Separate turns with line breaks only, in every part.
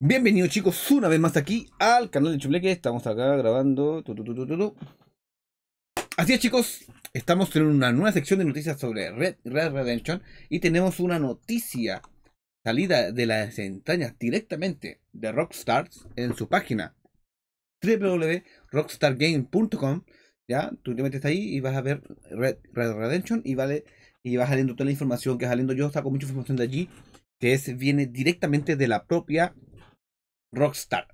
Bienvenidos chicos una vez más aquí al canal de Chubleque, estamos acá grabando... Así es chicos, estamos en una nueva sección de noticias sobre Red, Red Redemption y tenemos una noticia salida de las entrañas directamente de Rockstars en su página www.rockstargame.com ya, tú te metes ahí y vas a ver Red, Red Redemption y vale y va saliendo toda la información que va saliendo. Yo saco mucha información de allí, que viene directamente de la propia Rockstar.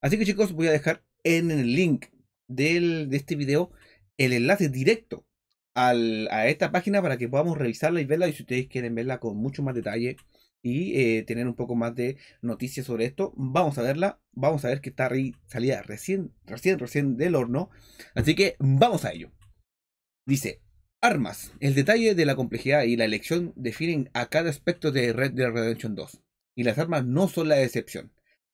Así que chicos, voy a dejar en el link de este video el enlace directo a esta página para que podamos revisarla y verla. Y si ustedes quieren verla con mucho más detalle y eh, tener un poco más de noticias sobre esto, vamos a verla. Vamos a ver que está ahí salida recién, recién, recién del horno. Así que vamos a ello. Dice, Armas. El detalle de la complejidad y la elección definen a cada aspecto de Red Dead Redemption 2. Y las armas no son la excepción.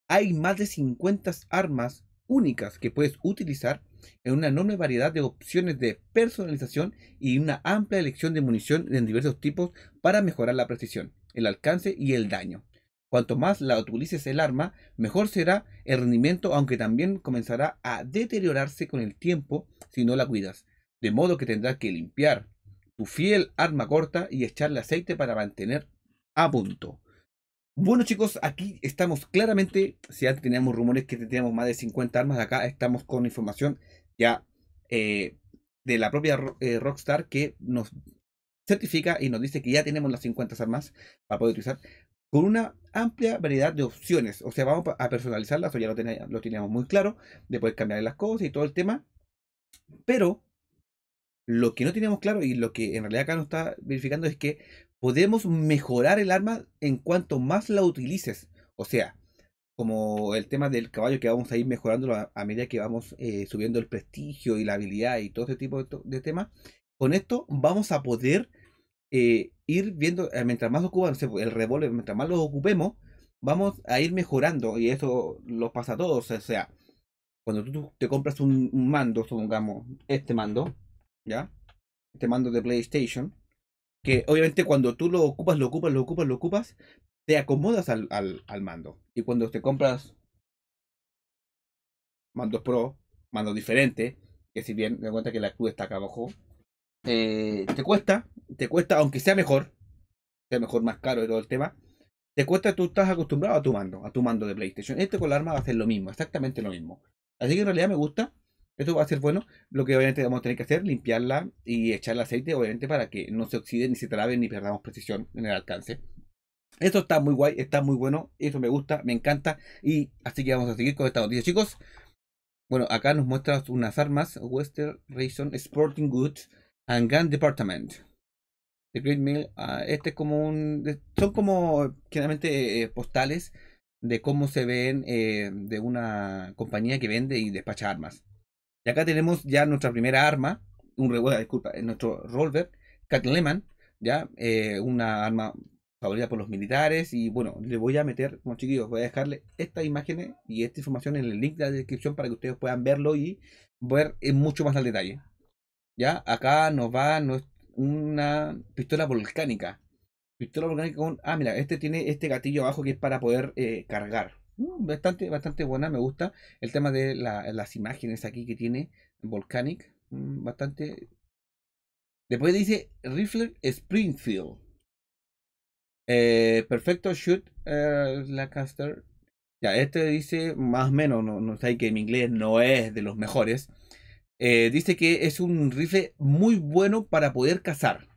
Hay más de 50 armas únicas que puedes utilizar en una enorme variedad de opciones de personalización y una amplia elección de munición en diversos tipos para mejorar la precisión, el alcance y el daño. Cuanto más la utilices el arma, mejor será el rendimiento, aunque también comenzará a deteriorarse con el tiempo si no la cuidas de modo que tendrás que limpiar tu fiel arma corta y echarle aceite para mantener a punto. Bueno chicos, aquí estamos claramente, si ya teníamos rumores que teníamos más de 50 armas, acá estamos con información ya eh, de la propia eh, Rockstar que nos certifica y nos dice que ya tenemos las 50 armas para poder utilizar con una amplia variedad de opciones. O sea, vamos a personalizarlas, o ya lo, teníamos, lo teníamos muy claro, después cambiar las cosas y todo el tema. Pero lo que no tenemos claro y lo que en realidad acá nos está verificando es que podemos mejorar el arma en cuanto más la utilices. O sea, como el tema del caballo que vamos a ir mejorando a, medida que vamos eh, subiendo el prestigio y la habilidad y todo ese tipo de, temas, con esto vamos a poder eh, ir viendo, eh, mientras más ocupamos el revólver, mientras más lo ocupemos, vamos a ir mejorando y eso lo pasa a todos. O sea, cuando tú te compras un mando, supongamos, este mando, ¿ya? Este mando de PlayStation, que obviamente cuando tú lo ocupas, lo ocupas, lo ocupas, lo ocupas, te acomodas al, mando. Y cuando te compras mandos pro, mando diferente, que si bien me cuenta que la cruz está acá abajo, eh, te cuesta, te cuesta, aunque sea mejor, sea mejor, más caro y todo el tema, te cuesta, tú estás acostumbrado a tu mando, a tu mando de PlayStation. Este con la arma va a ser lo mismo, exactamente lo mismo. Así que en realidad me gusta. Esto va a ser bueno. Lo que obviamente vamos a tener que hacer, limpiarla y echarle aceite, obviamente, para que no se oxide, ni se trabe, ni perdamos precisión en el alcance. Esto está muy guay, está muy bueno, eso me gusta, me encanta. Y así que vamos a seguir con esta noticia, chicos. Bueno, acá nos muestras unas armas. Western Ration Sporting Goods and Gun Department. The Great Mill. Ah, este es como un... Son como, generalmente, eh, eh, postales de cómo se ven eh, de una compañía que vende y despacha armas. Y acá tenemos ya nuestra primera arma, un revuelo, ah, disculpa, eh, nuestro revolver, Cat ya, eh, una arma favorita por los militares. Y bueno, le voy a meter, como chiquillos, voy a dejarle estas imágenes y esta información en el link de la descripción para que ustedes puedan verlo y ver en mucho más al detalle. Ya, acá nos va una pistola volcánica. Pistola volcánica con. Ah, mira, este tiene este gatillo abajo que es para poder eh, cargar. Mm, bastante, bastante buena, me gusta. El tema de las imágenes aquí que tiene Volcanic, mm, bastante. Después dice Rifle Springfield. Eh, perfecto shoot eh, Ya, este dice más o menos, no, no sé que mi inglés no es de los mejores. Eh, dice que es un rifle muy bueno para poder cazar.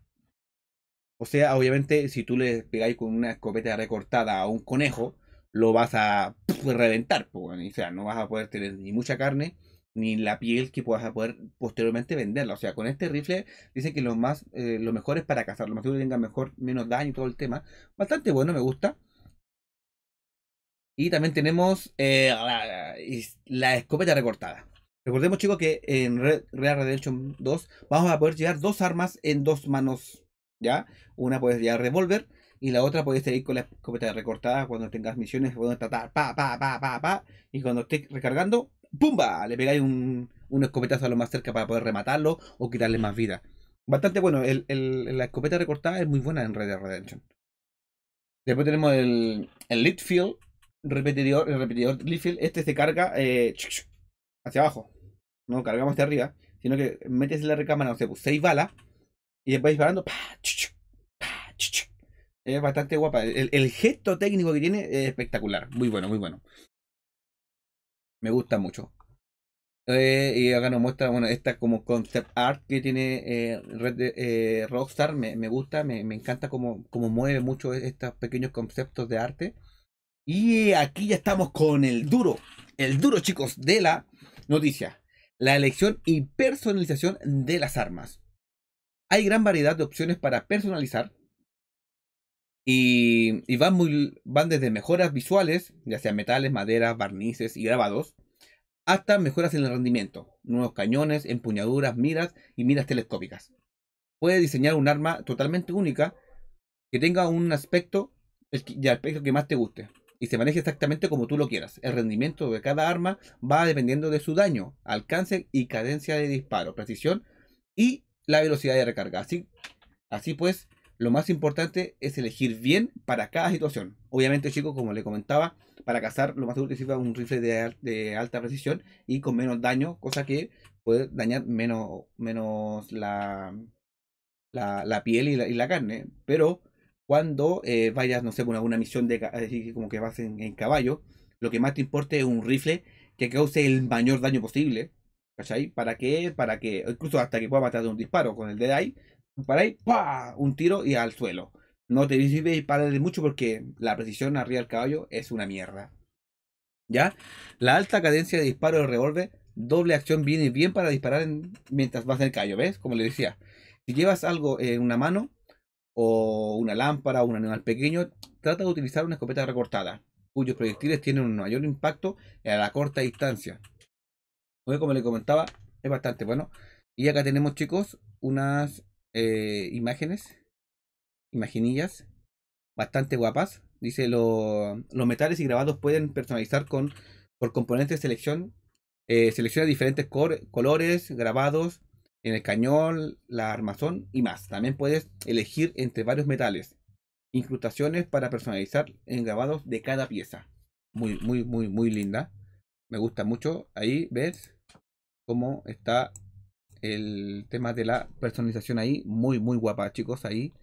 O sea, obviamente, si tú le pegáis con una escopeta recortada a un conejo, lo vas a pues, reventar, o sea, no vas a poder tener ni mucha carne ni la piel que puedas poder posteriormente venderla. O sea, con este rifle dicen que lo más, es eh, mejor es para cazar, lo más que tenga mejor, menos daño y todo el tema. Bastante bueno, me gusta. Y también tenemos eh, la, escopeta recortada. Recordemos chicos que en Red Redemption 2 vamos a poder llevar dos armas en dos manos. ¿Ya? Una puede llevar revólver y la otra podéis seguir con la escopeta recortada cuando tengas misiones, tratar, pa, pa, pa, pa, pa, y cuando estés recargando, ¡pumba! Le pegáis un, un, escopetazo a lo más cerca para poder rematarlo o quitarle más vida. Bastante bueno, el, la escopeta recortada es muy buena en Red Dead Redemption. Después tenemos el, el Litfield, repetidor, el repetidor Litfield, este se carga eh, hacia abajo. No cargamos hacia arriba, sino que metes en la recámara, no sea, pues, seis balas y después disparando, es bastante guapa. El, gesto técnico que tiene es espectacular. Muy bueno, muy bueno. Me gusta mucho. Eh, y acá nos muestra, bueno, esta como concept art que tiene eh, Red eh, Rockstar, me, gusta, me, me encanta cómo, como mueve mucho estos pequeños conceptos de arte. Y aquí ya estamos con el duro, el duro chicos de la noticia, la elección y personalización de las armas. Hay gran variedad de opciones para personalizar y, van, muy, desde mejoras visuales, ya sea metales, maderas, barnices y grabados, hasta mejoras en el rendimiento, nuevos cañones, empuñaduras, miras y miras telescópicas. Puedes diseñar un arma totalmente única que tenga un aspecto, el aspecto que más te guste y se maneje exactamente como tú lo quieras. El rendimiento de cada arma va dependiendo de su daño, alcance y cadencia de disparo, precisión y la velocidad de recarga. Así, así pues, lo más importante es elegir bien para cada situación. Obviamente, chicos, como le comentaba, para cazar lo más seguro que sirva un rifle de, alta precisión y con menos daño, cosa que puede dañar menos, menos la, la, piel y la, carne. Pero cuando eh, vayas, no sé, con alguna misión de como que vas en, caballo, lo que más te importa es un rifle que cause el mayor daño posible. ¿Cachai? ¿Para qué? Para que, incluso hasta que pueda matar de un disparo con el de Eye, ahí, pa, Un tiro y al suelo. No te disparar mucho porque la precisión arriba del caballo es una mierda. ¿Ya? La alta cadencia de disparo del revólver, doble acción viene bien para disparar mientras vas en el caballo, ¿ves? Como le decía. Si llevas algo en una mano, o una lámpara o un animal pequeño, trata de utilizar una escopeta recortada, cuyos proyectiles tienen un mayor impacto a la corta distancia. como le comentaba, es bastante bueno. Y acá tenemos, chicos, unas eh, imágenes, imaginillas, bastante guapas. Dice, lo, los metales y grabados pueden personalizar con, por componentes de selección. Eh, selecciona diferentes colores, grabados, en el cañón, la armazón y más. También puedes elegir entre varios metales. Incrustaciones para personalizar en grabados de cada pieza. Muy, muy, muy, muy linda. Me gusta mucho. Ahí ves cómo está el tema de la personalización ahí, muy, muy guapa, chicos, ahí.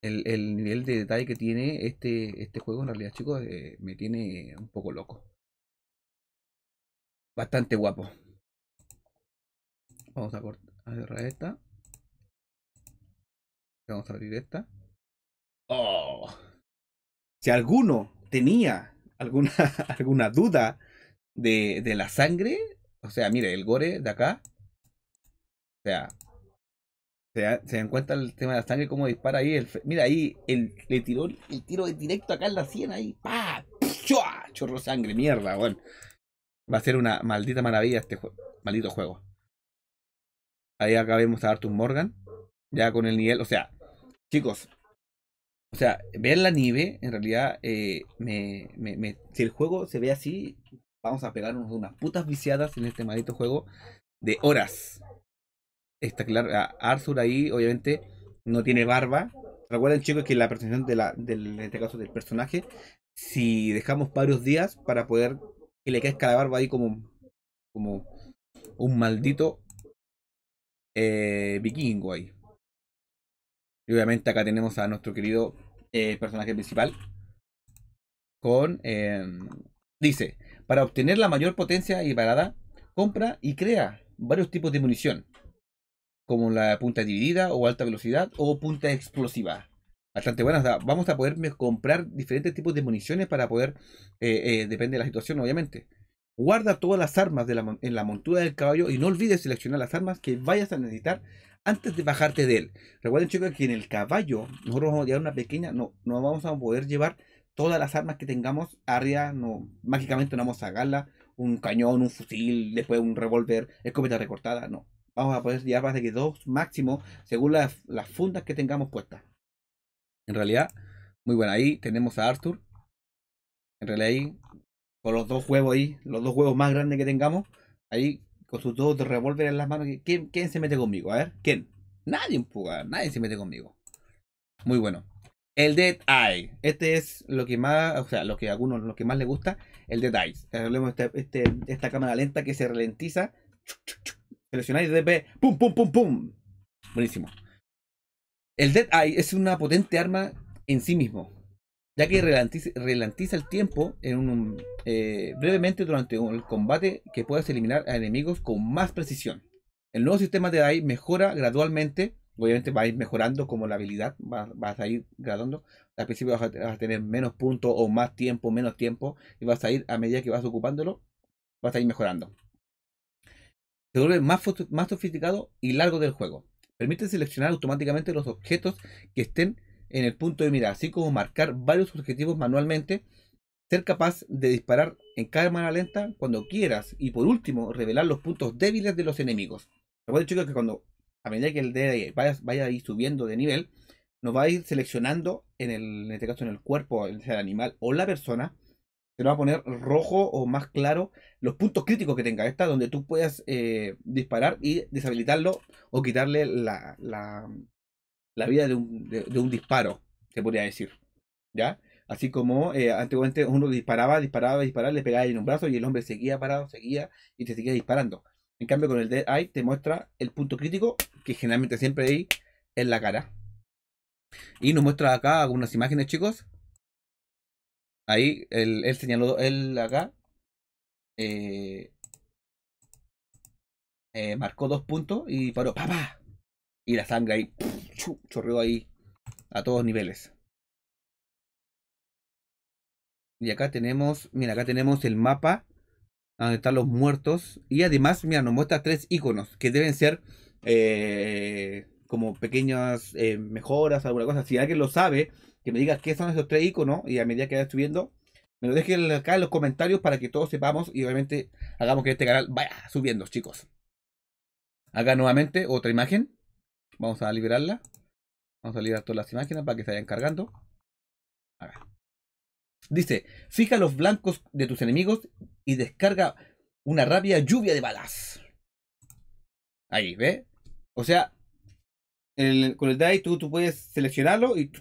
El, nivel de detalle que tiene este, este juego, en realidad, chicos, eh, me tiene un poco loco. Bastante guapo. Vamos a, cortar, esta. Vamos a abrir esta. ¡Oh! Si alguno tenía alguna, alguna duda de, de la sangre, o sea, mire, el gore de acá sea, se, dan cuenta el tema de la sangre, cómo dispara ahí. mira, ahí el, le tiró el, tiro directo acá en la sien, ahí. ¡Pa! Chorro sangre, mierda, weón. Va a ser una maldita maravilla este juego. Maldito juego. Ahí acá vemos a Arthur Morgan. Ya con el nivel, o sea, chicos. O sea, ver la nieve, en realidad, eh, me, me, me, si el juego se ve así, vamos a pegarnos unas putas viciadas en este maldito juego de horas está claro, Arthur ahí obviamente no tiene barba. Recuerden chicos que la presentación de la, del, en este caso del personaje, si dejamos varios días para poder que le caiga la barba ahí como, como un maldito eh, vikingo ahí. Y obviamente acá tenemos a nuestro querido eh, personaje principal con... Eh, dice, para obtener la mayor potencia y parada, compra y crea varios tipos de munición como la punta dividida o alta velocidad o punta explosiva. Bastante buenas. vamos a poder comprar diferentes tipos de municiones para poder, eh, eh, depende de la situación obviamente. Guarda todas las armas en la montura del caballo y no olvides seleccionar las armas que vayas a necesitar antes de bajarte de él. Recuerden chicos que en el caballo nosotros vamos a llevar una pequeña, no, no vamos a poder llevar todas las armas que tengamos arriba, no, mágicamente no vamos a sacarla, un cañón, un fusil, después un revólver, escopeta recortada, no vamos a poder ya más de que dos máximo según las, fundas que tengamos puestas. En realidad, muy bueno. Ahí tenemos a Arthur. En realidad ahí, con los dos huevos ahí, los dos huevos más grandes que tengamos, ahí con sus dos revólveres en las manos. ¿quién, ¿Quién se mete conmigo? A ver, ¿quién? Nadie, puga, nadie se mete conmigo. Muy bueno. El Dead Eye. Este es lo que más, o sea, lo que algunos lo que más les gusta, el Dead Eye. Eh, hablemos de este, este, esta cámara lenta que se ralentiza. Seleccionáis DP. ¡Pum, pum, pum, pum! Buenísimo. El Dead Eye es una potente arma en sí mismo, ya que ralentiza, el tiempo en un, eh, brevemente durante el combate que puedas eliminar a enemigos con más precisión. El nuevo sistema de Eye mejora gradualmente, obviamente va a ir mejorando como la habilidad, Va a ir graduando. Al principio a, vas a, tener menos puntos o más tiempo, menos tiempo, y vas a ir a medida que vas ocupándolo, vas a ir mejorando se vuelve más, más sofisticado y largo del juego. Permite seleccionar automáticamente los objetos que estén en el punto de mira, así como marcar varios objetivos manualmente, ser capaz de disparar en cámara lenta cuando quieras y por último revelar los puntos débiles de los enemigos. Recuerden chicos que cuando a medida que el de vaya, a subiendo de nivel, nos va a ir seleccionando en, el, en este caso en el cuerpo, el animal o la persona, te va a poner rojo o más claro los puntos críticos que tenga esta, donde tú puedas eh, disparar y deshabilitarlo o quitarle la, vida de un, disparo, se podría decir. ¿Ya? Así como eh, antiguamente uno disparaba, disparaba, disparaba, le pegaba en un brazo y el hombre seguía parado, seguía y te seguía disparando. En cambio, con el Dead Eye te muestra el punto crítico que generalmente siempre hay en la cara. Y nos muestra acá algunas imágenes, chicos, Ahí, él, señaló, él acá eh, eh, marcó dos puntos y paró, ¡papá! Y la sangre ahí, chu, chorreó ahí a todos niveles. Y acá tenemos, mira, acá tenemos el mapa donde están los muertos. Y además, mira, nos muestra tres iconos que deben ser eh, como pequeñas mejoras, alguna cosa. Si alguien lo sabe, que me digas qué son esos tres iconos y a medida que vaya subiendo, me lo dejen acá en los comentarios para que todos sepamos y obviamente hagamos que este canal vaya subiendo, chicos. Haga nuevamente otra imagen. Vamos a liberarla. Vamos a liberar todas las imágenes para que se vayan cargando. Dice, fija los blancos de tus enemigos y descarga una rabia lluvia de balas. Ahí, ¿ve? O sea, con el die. tú, tú puedes seleccionarlo y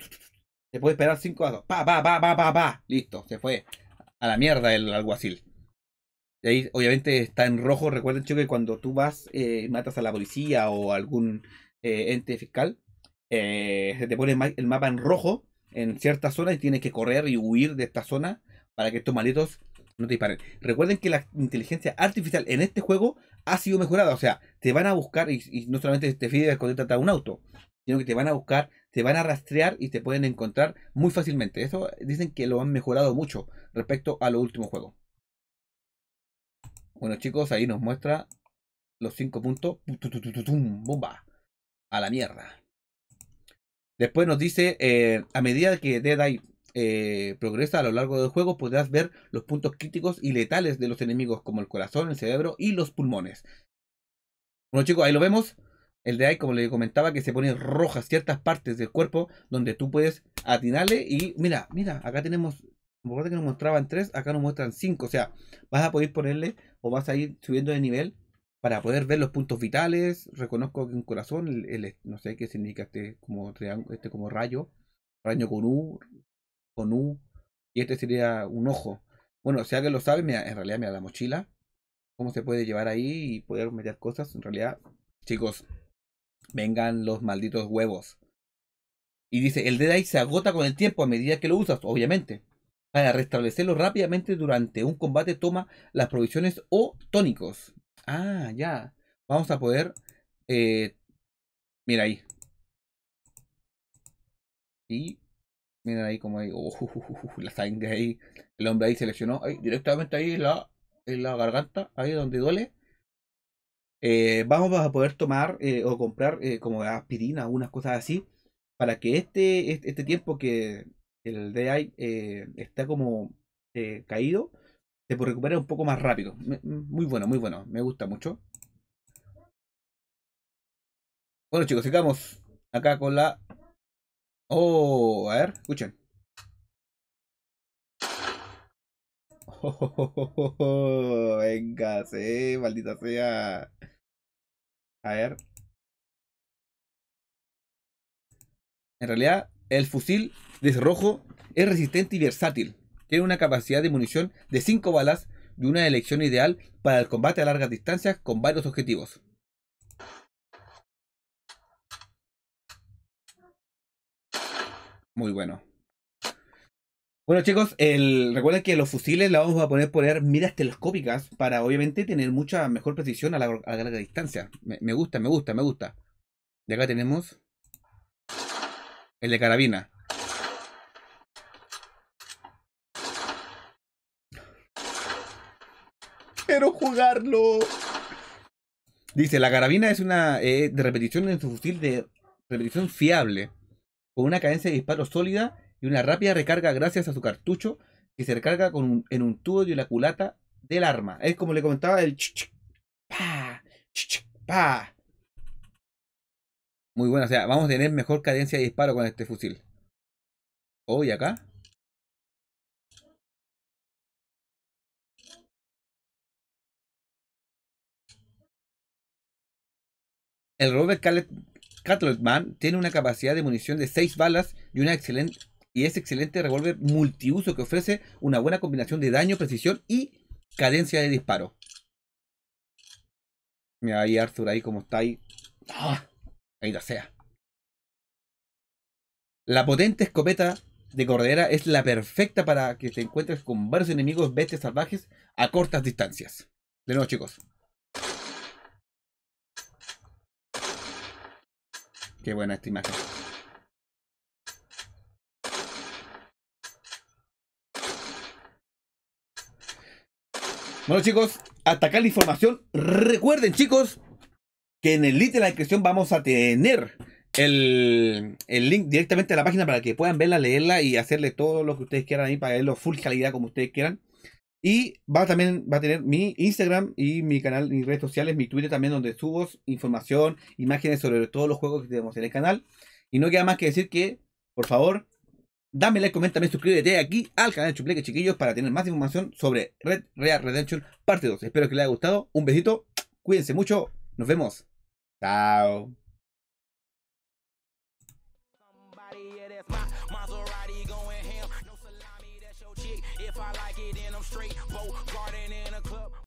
te puede esperar a 2, Pa, pa, pa, pa, pa, pa. Listo, se fue. A la mierda el alguacil. Y ahí, obviamente, está en rojo. Recuerden, chicos, que cuando tú vas, eh, y matas a la policía o algún eh, ente fiscal, eh, se te pone el, mapa en rojo en cierta zona y tienes que correr y huir de esta zona para que estos maletos no te disparen. Recuerden que la inteligencia artificial en este juego ha sido mejorada. O sea, te van a buscar y, no solamente te fides atrás contratar un auto, sino que te van a buscar, te van a rastrear y te pueden encontrar muy fácilmente. Eso dicen que lo han mejorado mucho respecto a lo último juego Bueno chicos, ahí nos muestra los cinco puntos. ¡Bomba! A la mierda. Después nos dice, eh, a medida que Dead Eye eh, progresa a lo largo del juego, podrás ver los puntos críticos y letales de los enemigos, como el corazón, el cerebro y los pulmones. Bueno chicos, ahí lo vemos. El de ahí, como le comentaba, que se pone rojas ciertas partes del cuerpo donde tú puedes atinarle y mira, mira, acá tenemos, acuerdo que nos mostraban tres, acá nos muestran cinco, o sea, vas a poder ponerle o vas a ir subiendo de nivel para poder ver los puntos vitales, reconozco que un corazón, el, no sé qué significa este como este como rayo, rayo con U, con U, y este sería un ojo. Bueno, si alguien lo sabe, mira, en realidad mira la mochila, cómo se puede llevar ahí y poder meter cosas, en realidad, chicos, vengan los malditos huevos. Y dice, el Dead Eye se agota con el tiempo a medida que lo usas, obviamente. Para restablecerlo rápidamente durante un combate toma las provisiones o tónicos. Ah, ya. Vamos a poder... Eh, mira ahí. Y... Mira ahí como ahí... Oh, la sangre ahí. El hombre ahí seleccionó. Ahí, directamente ahí en la, en la garganta. Ahí donde duele. Eh, vamos a poder tomar eh, o comprar eh, como aspirina algunas unas cosas así para que este, este, este tiempo que el DI está como caído se puede recuperar un poco más rápido. Muy bueno, muy bueno, me gusta mucho. Bueno chicos, sigamos acá con la... Oh, a ver, escuchen. Venga, sí, maldita sea. A ver. En realidad, el fusil de cerrojo es resistente y versátil. Tiene una capacidad de munición de 5 balas y una elección ideal para el combate a largas distancias con varios objetivos. Muy bueno. Bueno chicos, recuerden que los fusiles la vamos a poner poner miras telescópicas para obviamente tener mucha mejor precisión a, la, larga distancia. Me, gusta, me gusta, me gusta. De acá tenemos el de carabina. Quiero jugarlo. Dice, la carabina es una eh, de repetición en su fusil de repetición fiable, con una cadencia de disparo sólida y una rápida recarga gracias a su cartucho que se recarga con en un tubo y la culata del arma. Es como le comentaba el -ch pa, pa. Muy bueno, o sea, vamos a tener mejor cadencia de disparo con este fusil. Oh, y acá. El Robert Cattleman tiene una capacidad de munición de 6 balas y una excelente y es este excelente revólver multiuso que ofrece una buena combinación de daño, precisión y cadencia de disparo. Mira ahí Arthur, ahí como está ahí. ¡Ah! Ahí la sea. La potente escopeta de Cordera es la perfecta para que te encuentres con varios enemigos bestias salvajes a cortas distancias. De nuevo, chicos. Qué buena esta imagen. Bueno, chicos, hasta acá la información. Recuerden, chicos, que en el link de la descripción vamos a tener el, link directamente a la página para que puedan verla, leerla y hacerle todo lo que ustedes quieran ahí para verlo full calidad como ustedes quieran. Y va también va a tener mi Instagram y mi canal, mis redes sociales, mi Twitter también, donde subo información, imágenes sobre todos los juegos que tenemos en el canal. Y no queda más que decir que, por favor, Dame like, coméntame, suscríbete aquí al canal de Chupleque Chiquillos para tener más información sobre Red Real Redemption parte 2. Espero que les haya gustado. Un besito, cuídense mucho, nos vemos. Chao.